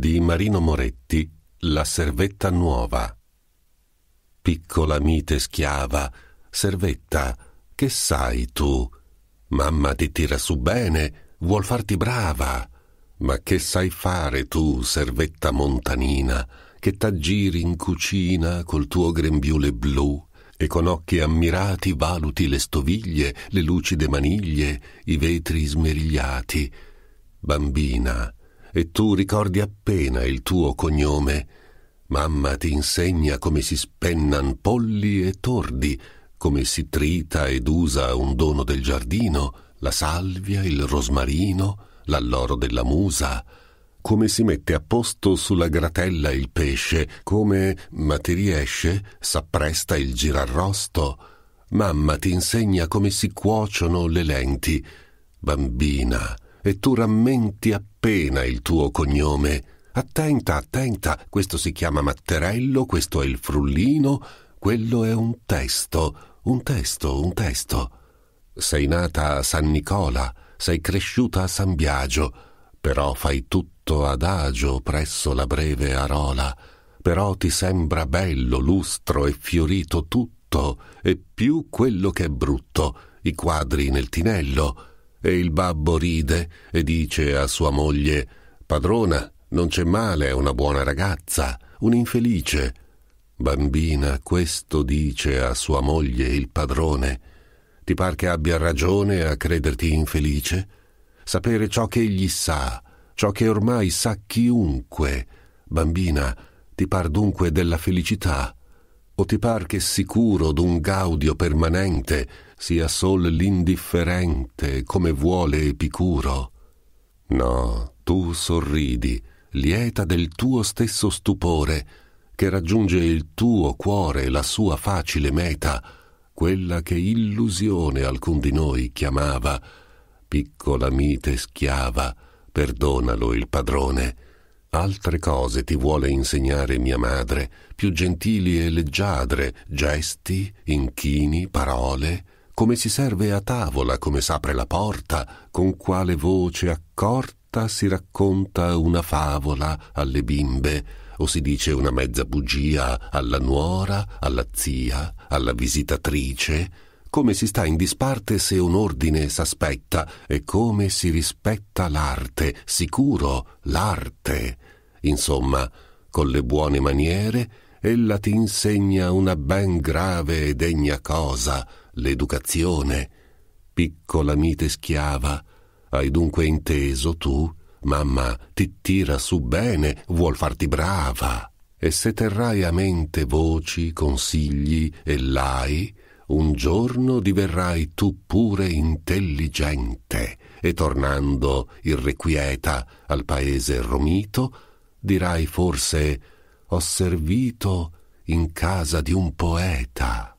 di Marino Moretti La servetta nuova. Piccola mite schiava, servetta, che sai tu? Mamma ti tira su bene, vuol farti brava. Ma che sai fare tu, servetta montanina, che t'aggiri in cucina col tuo grembiule blu e con occhi ammirati valuti le stoviglie, le lucide maniglie, i vetri smerigliati. Bambina, e tu ricordi appena il tuo cognome. Mamma ti insegna come si spennan polli e tordi, come si trita ed usa un dono del giardino, la salvia, il rosmarino, l'alloro della musa, come si mette a posto sulla gratella il pesce, come, ma ti riesce, s'appresta il girarrosto. Mamma ti insegna come si cuociono le lenti. Bambina, e tu rammenti appena appena il tuo cognome. Attenta, attenta, questo si chiama Matterello, questo è il frullino, quello è un testo, un testo, un testo. Sei nata a San Nicola, sei cresciuta a San Biagio, però fai tutto adagio presso la breve arola, però ti sembra bello, lustro e fiorito tutto, e più quello che è brutto, i quadri nel tinello, e il babbo ride e dice a sua moglie Padrona, non c'è male, è una buona ragazza, un'infelice. Bambina, questo dice a sua moglie il padrone. Ti par che abbia ragione a crederti infelice? Sapere ciò che egli sa, ciò che ormai sa chiunque. Bambina, ti par dunque della felicità? O ti par che sicuro d'un gaudio permanente sia sol l'indifferente come vuole Epicuro. No, tu sorridi, lieta del tuo stesso stupore, che raggiunge il tuo cuore la sua facile meta, quella che illusione alcun di noi chiamava. Piccola mite schiava, perdonalo il padrone. Altre cose ti vuole insegnare mia madre, più gentili e leggiadre, gesti, inchini, parole, come si serve a tavola, come s'apre la porta, con quale voce accorta si racconta una favola alle bimbe, o si dice una mezza bugia alla nuora, alla zia, alla visitatrice, come si sta in disparte se un ordine s'aspetta e come si rispetta l'arte, sicuro l'arte. Insomma, con le buone maniere, ella ti insegna una ben grave e degna cosa, l'educazione. Piccola mite schiava, hai dunque inteso tu? Mamma ti tira su bene, vuol farti brava. E se terrai a mente voci, consigli e lai, un giorno diverrai tu pure intelligente e tornando irrequieta al paese romito, dirai forse ho servito in casa di un poeta.